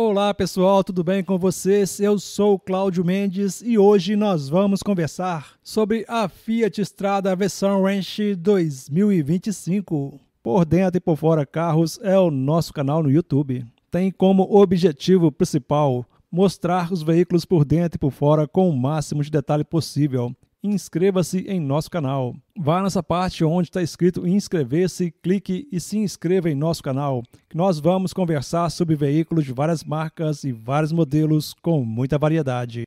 Olá pessoal, tudo bem com vocês? Eu sou Cláudio Mendes e hoje nós vamos conversar sobre a Fiat Strada versão Ranch 2025. Por dentro e por fora carros é o nosso canal no YouTube. Tem como objetivo principal mostrar os veículos por dentro e por fora com o máximo de detalhe possível inscreva-se em nosso canal. Vá nessa parte onde está escrito inscrever-se, clique e se inscreva em nosso canal. Nós vamos conversar sobre veículos de várias marcas e vários modelos com muita variedade.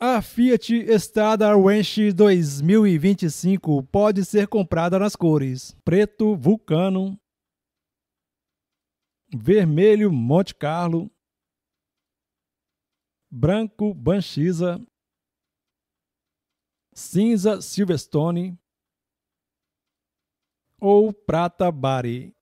A Fiat Strada Wench 2025 pode ser comprada nas cores preto Vulcano, vermelho Monte Carlo, branco Banchisa, cinza Silverstone ou prata Bari.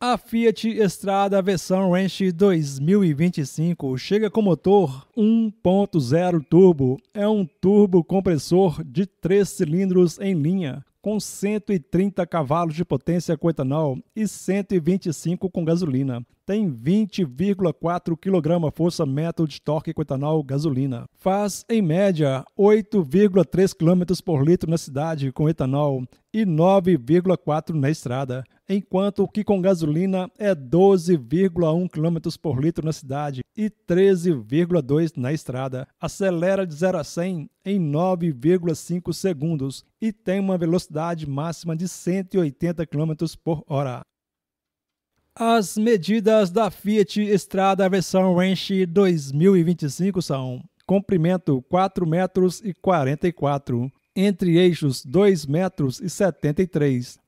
A Fiat Estrada versão Ranch 2025 chega com motor 1.0 turbo. É um turbo compressor de 3 cilindros em linha, com 130 cavalos de potência com etanol e 125 com gasolina. Tem 20,4 kg força-metro de torque com etanol gasolina. Faz, em média, 8,3 km por litro na cidade com etanol e 9,4 na estrada enquanto que com gasolina é 12,1 km por litro na cidade e 13,2 na estrada. Acelera de 0 a 100 em 9,5 segundos e tem uma velocidade máxima de 180 km por hora. As medidas da Fiat Estrada versão Ranch 2025 são comprimento 4 metros e 44, entre eixos 2,73 metros e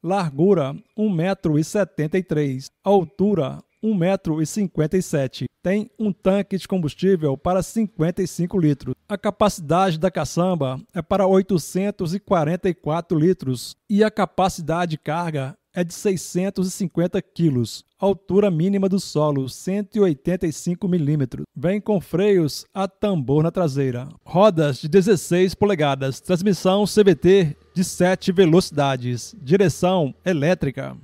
largura 1,73 metro e altura 1,57 metro e Tem um tanque de combustível para 55 litros. A capacidade da caçamba é para 844 litros e a capacidade de carga é de 650 quilos, altura mínima do solo 185 milímetros. Vem com freios a tambor na traseira, rodas de 16 polegadas, transmissão CVT de 7 velocidades, direção elétrica.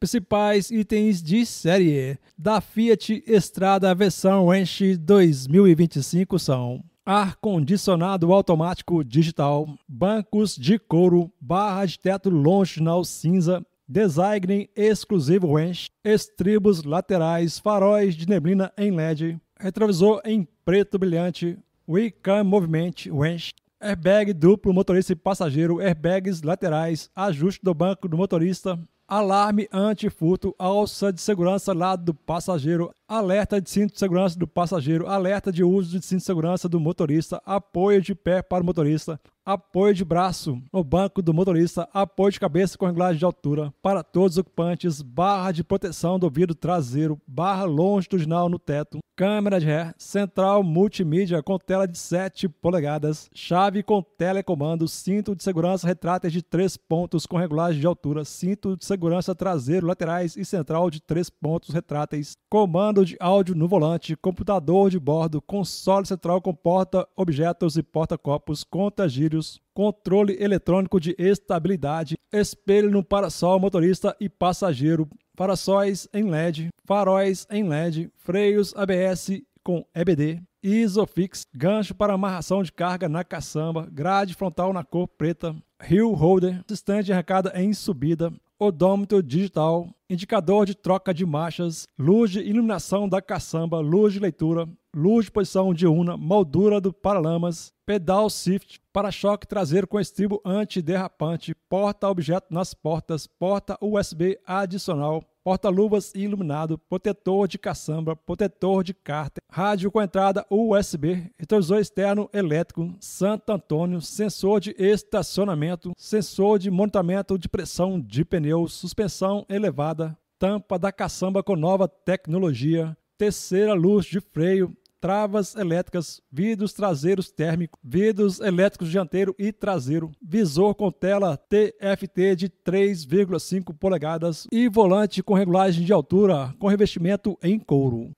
Principais itens de série da Fiat Estrada versão Enche 2025 são ar-condicionado automático digital, bancos de couro, barra de teto longitudinal cinza, design exclusivo Wench, estribos laterais, faróis de neblina em LED, retrovisor em preto brilhante, WeCam Movement Wench, airbag duplo motorista e passageiro, airbags laterais, ajuste do banco do motorista, alarme antifurto, alça de segurança lado do passageiro, alerta de cinto de segurança do passageiro, alerta de uso de cinto de segurança do motorista, apoio de pé para o motorista, apoio de braço no banco do motorista, apoio de cabeça com regulagem de altura para todos os ocupantes, barra de proteção do vidro traseiro, barra longitudinal no teto, câmera de ré, central multimídia com tela de 7 polegadas, chave com telecomando, cinto de segurança retráteis de 3 pontos com regulagem de altura, cinto de segurança traseiro, laterais e central de 3 pontos retráteis, comando de áudio no volante, computador de bordo, console central com porta-objetos e porta-copos, conta-gírios, controle eletrônico de estabilidade, espelho no parasol motorista e passageiro, para-sóis em LED, faróis em LED, freios ABS com EBD, Isofix, gancho para amarração de carga na caçamba, grade frontal na cor preta, Hill holder, assistente de arrancada em subida, odômetro digital, indicador de troca de marchas, luz de iluminação da caçamba, luz de leitura, luz de posição de una, moldura do paralamas, pedal shift, para-choque traseiro com estribo antiderrapante, porta-objeto nas portas, porta USB adicional, porta-luvas iluminado, protetor de caçamba, protetor de cárter, rádio com entrada USB, retrovisor externo elétrico, Santo Antônio, sensor de estacionamento, sensor de monitoramento de pressão de pneu, suspensão elevada, tampa da caçamba com nova tecnologia, terceira luz de freio, travas elétricas, vidros traseiros térmicos, vidros elétricos dianteiro e traseiro, visor com tela TFT de 3,5 polegadas e volante com regulagem de altura com revestimento em couro.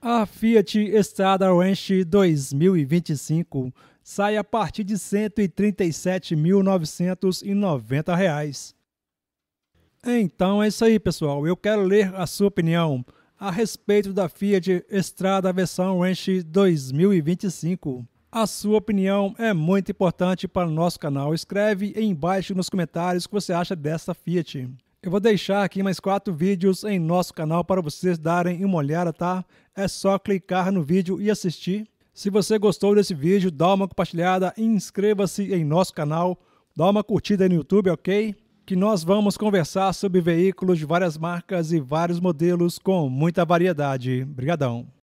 A Fiat Strada Ranch 2025 sai a partir de R$ 137.990. Então é isso aí, pessoal. Eu quero ler a sua opinião a respeito da Fiat Estrada versão Range 2025. A sua opinião é muito importante para o nosso canal. Escreve aí embaixo nos comentários o que você acha dessa Fiat. Eu vou deixar aqui mais quatro vídeos em nosso canal para vocês darem uma olhada, tá? É só clicar no vídeo e assistir. Se você gostou desse vídeo, dá uma compartilhada, inscreva-se em nosso canal, dá uma curtida aí no YouTube, ok? que nós vamos conversar sobre veículos de várias marcas e vários modelos com muita variedade. Obrigadão.